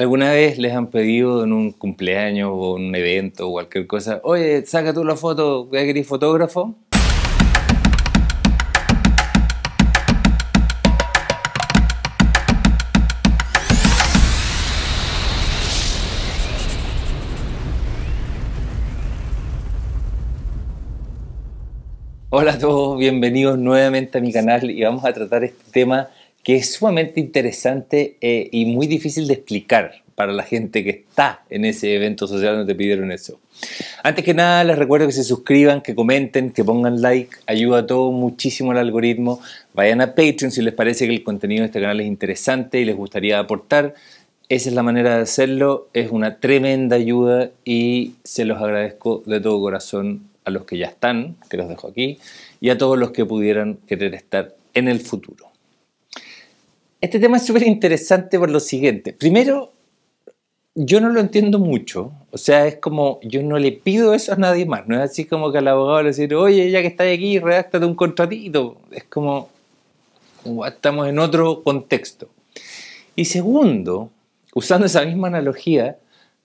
¿Alguna vez les han pedido en un cumpleaños o un evento o cualquier cosa, oye, saca tú la foto, ¿ya querer fotógrafo? Hola a todos, bienvenidos nuevamente a mi canal y vamos a tratar este tema que es sumamente interesante eh, y muy difícil de explicar para la gente que está en ese evento social donde te pidieron eso. Antes que nada, les recuerdo que se suscriban, que comenten, que pongan like, ayuda a todo muchísimo el algoritmo. Vayan a Patreon si les parece que el contenido de este canal es interesante y les gustaría aportar. Esa es la manera de hacerlo, es una tremenda ayuda y se los agradezco de todo corazón a los que ya están, que los dejo aquí, y a todos los que pudieran querer estar en el futuro. Este tema es súper interesante por lo siguiente. Primero, yo no lo entiendo mucho. O sea, es como, yo no le pido eso a nadie más. No es así como que al abogado le decir, oye, ya que estás aquí, redáctate un contratito. Es como, estamos en otro contexto. Y segundo, usando esa misma analogía,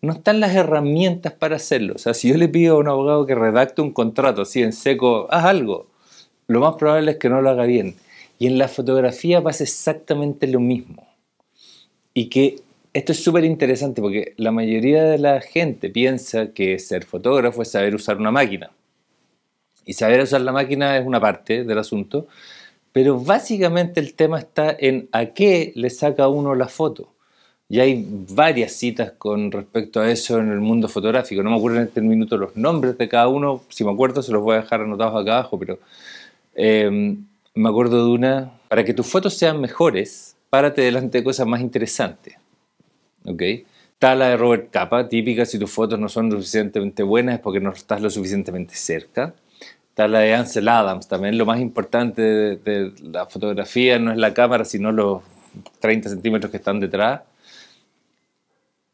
no están las herramientas para hacerlo. O sea, si yo le pido a un abogado que redacte un contrato así en seco, haz algo, lo más probable es que no lo haga bien. Y en la fotografía pasa exactamente lo mismo. Y que esto es súper interesante porque la mayoría de la gente piensa que ser fotógrafo es saber usar una máquina. Y saber usar la máquina es una parte del asunto, pero básicamente el tema está en a qué le saca uno la foto. Y hay varias citas con respecto a eso en el mundo fotográfico. No me acuerdo en este minuto los nombres de cada uno. Si me acuerdo, se los voy a dejar anotados acá abajo. Pero eh, me acuerdo de una, para que tus fotos sean mejores, párate delante de cosas más interesantes. ¿Ok? Tala de Robert Capa, típica, si tus fotos no son suficientemente buenas es porque no estás lo suficientemente cerca. Está la de Ansel Adams, también lo más importante de, de la fotografía no es la cámara, sino los 30 centímetros que están detrás.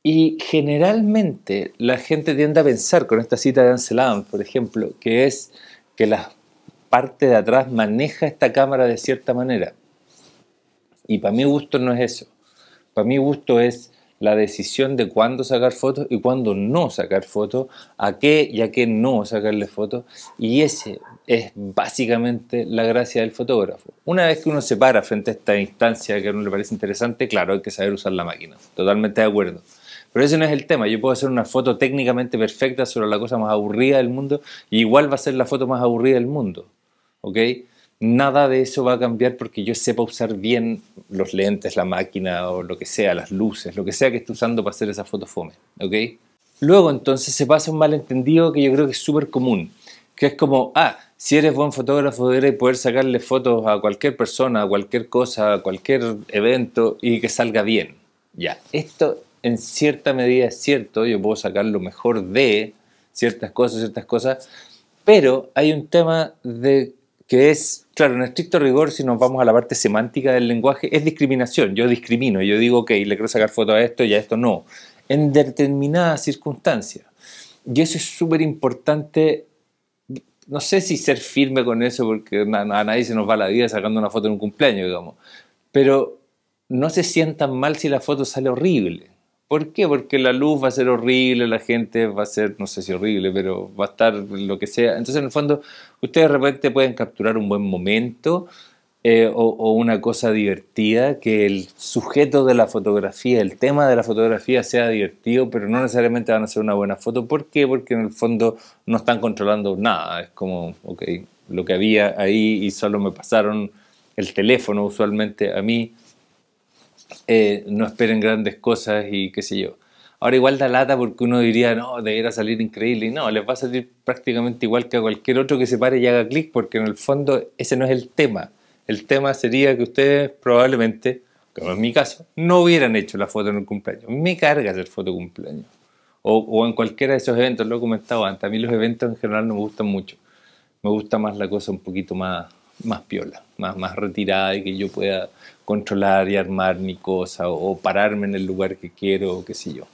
Y generalmente la gente tiende a pensar con esta cita de Ansel Adams, por ejemplo, que es que las parte de atrás maneja esta cámara de cierta manera. Y para mi gusto no es eso. Para mi gusto es la decisión de cuándo sacar fotos y cuándo no sacar fotos, a qué y a qué no sacarle fotos. Y ese es básicamente la gracia del fotógrafo. Una vez que uno se para frente a esta instancia que a uno le parece interesante, claro, hay que saber usar la máquina. Totalmente de acuerdo. Pero ese no es el tema. Yo puedo hacer una foto técnicamente perfecta sobre la cosa más aburrida del mundo y igual va a ser la foto más aburrida del mundo. ¿ok? Nada de eso va a cambiar porque yo sepa usar bien los lentes, la máquina o lo que sea, las luces, lo que sea que esté usando para hacer esa foto fome, ¿ok? Luego entonces se pasa un malentendido que yo creo que es súper común, que es como, ah, si eres buen fotógrafo deberé poder sacarle fotos a cualquier persona, a cualquier cosa, a cualquier evento y que salga bien. Ya, esto en cierta medida es cierto, yo puedo sacar lo mejor de ciertas cosas, ciertas cosas, pero hay un tema de que es, claro, en estricto rigor, si nos vamos a la parte semántica del lenguaje, es discriminación. Yo discrimino, yo digo, ok, le quiero sacar foto a esto y a esto no, en determinadas circunstancias. Y eso es súper importante. No sé si ser firme con eso, porque a nadie se nos va la vida sacando una foto en un cumpleaños, digamos. Pero no se sientan mal si la foto sale horrible. ¿Por qué? Porque la luz va a ser horrible, la gente va a ser, no sé si horrible, pero va a estar lo que sea. Entonces, en el fondo, ustedes de repente pueden capturar un buen momento eh, o, o, una cosa divertida, que el sujeto de la fotografía, el tema de la fotografía sea divertido, pero no necesariamente van a ser una buena foto. ¿Por qué? Porque en el fondo no están controlando nada. Es como, ok, lo que había ahí y solo me pasaron el teléfono usualmente a mí eh, no esperen grandes cosas y qué sé yo. Ahora igual da lata porque uno diría, no, debería salir increíble. Y no, les va a salir prácticamente igual que a cualquier otro que se pare y haga clic, porque en el fondo ese no es el tema. El tema sería que ustedes probablemente, como en mi caso, no hubieran hecho la foto en el cumpleaños. Me carga hacer foto cumpleaños. O, o en cualquiera de esos eventos, lo he comentado antes. A mí los eventos en general no me gustan mucho. Me gusta más la cosa un poquito más más piola, más, más retirada y que yo pueda controlar y armar mi cosa o, pararme en el lugar que quiero o qué sé yo.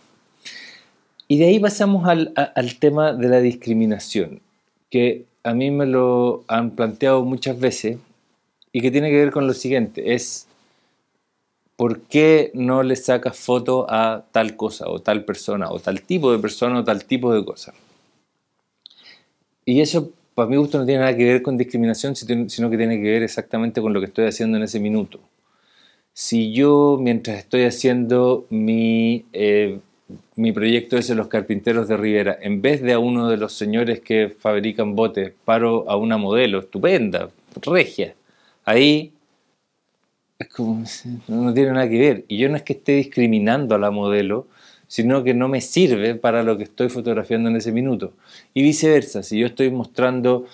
Y de ahí pasamos al, al tema de la discriminación, que a mí me lo han planteado muchas veces y que tiene que ver con lo siguiente, es ¿por qué no le sacas foto a tal cosa o tal persona o tal tipo de persona o tal tipo de cosa? Y eso para mi gusto no tiene nada que ver con discriminación, sino que tiene que ver exactamente con lo que estoy haciendo en ese minuto. Si yo, mientras estoy haciendo mi, eh, mi proyecto los carpinteros de Rivera, en vez de a uno de los señores que fabrican botes, paro a una modelo estupenda, regia, ahí es no tiene nada que ver. Y yo no es que esté discriminando a la modelo, sino que no me sirve para lo que estoy fotografiando en ese minuto. Y viceversa, si yo estoy mostrando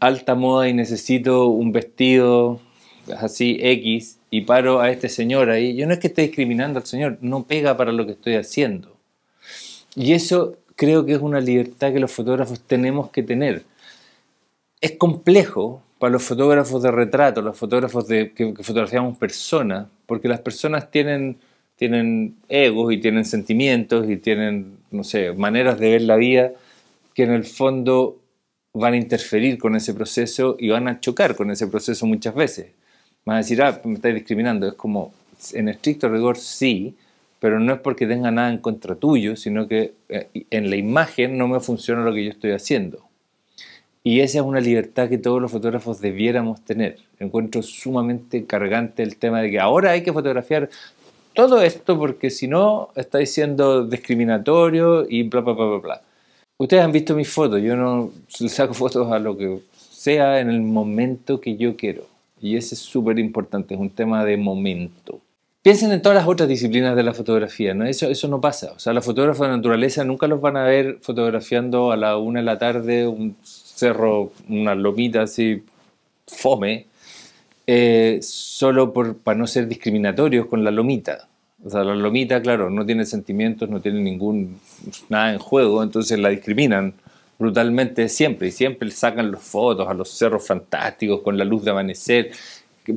alta moda y necesito un vestido así X y paro a este señor ahí, yo no es que esté discriminando al señor, no pega para lo que estoy haciendo. Y eso creo que es una libertad que los fotógrafos tenemos que tener. Es complejo para los fotógrafos de retrato, los fotógrafos de, que fotografiamos personas, porque las personas tienen tienen egos y tienen sentimientos y tienen, no sé, maneras de ver la vida que en el fondo van a interferir con ese proceso y van a chocar con ese proceso muchas veces. Van a decir, ah, me estáis discriminando. Es como, en estricto rigor sí, pero no es porque tenga nada en contra tuyo, sino que eh, en la imagen no me funciona lo que yo estoy haciendo. Y esa es una libertad que todos los fotógrafos debiéramos tener. Encuentro sumamente cargante el tema de que ahora hay que fotografiar todo esto porque si no estáis siendo discriminatorio y bla, bla, bla, bla, Ustedes han visto mis fotos, yo no saco fotos a lo que sea en el momento que yo quiero. Y ese es súper importante, es un tema de momento. Piensen en todas las otras disciplinas de la fotografía, ¿no? Eso, eso no pasa. O sea, los fotógrafos de naturaleza nunca los van a ver fotografiando a la una de la tarde un cerro, una lomita así, fome eh, solo para no ser discriminatorios con la lomita. O sea, la lomita, claro, no tiene sentimientos, no tiene ningún, nada en juego, entonces la discriminan brutalmente siempre, y siempre sacan las fotos a los cerros fantásticos con la luz de amanecer,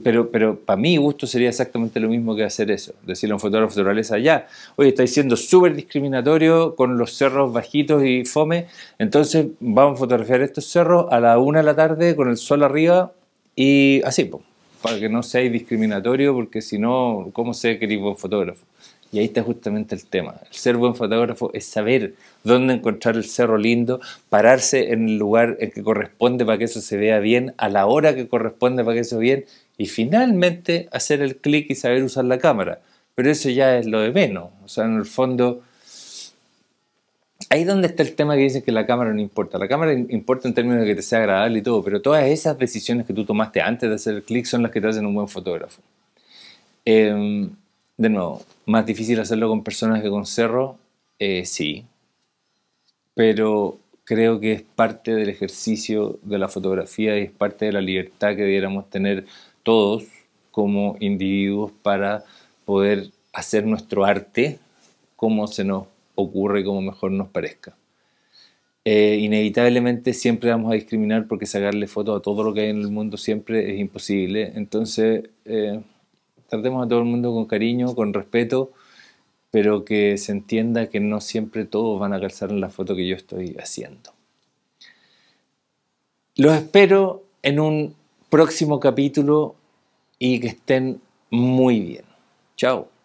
pero, pero para mí gusto sería exactamente lo mismo que hacer eso, decirle a un fotógrafo de naturaleza, ya, oye, estáis siendo súper discriminatorio con los cerros bajitos y fome, entonces vamos a fotografiar estos cerros a la una de la tarde con el sol arriba y así, pues para que no seáis discriminatorio, porque si no, ¿cómo sé que eres buen fotógrafo? Y ahí está justamente el tema. El ser buen fotógrafo es saber dónde encontrar el cerro lindo, pararse en el lugar en que corresponde para que eso se vea bien, a la hora que corresponde para que eso bien, y finalmente hacer el clic y saber usar la cámara. Pero eso ya es lo de menos. O sea, en el fondo, ahí donde está el tema que dicen que la cámara no importa. La cámara importa en términos de que te sea agradable y todo, pero todas esas decisiones que tú tomaste antes de hacer el clic son las que te hacen un buen fotógrafo. Em, de nuevo, más difícil hacerlo con personas que con cerro, eh, sí, pero creo que es parte del ejercicio de la fotografía y es parte de la libertad que debiéramos tener todos como individuos para poder hacer nuestro arte como se nos ocurre como mejor nos parezca. Eh, inevitablemente siempre vamos a discriminar porque sacarle fotos a todo lo que hay en el mundo siempre es imposible. Entonces, eh, tratemos a todo el mundo con cariño, con respeto, pero que se entienda que no siempre todos van a calzar en la foto que yo estoy haciendo. Los espero en un próximo capítulo y que estén muy bien. Chao.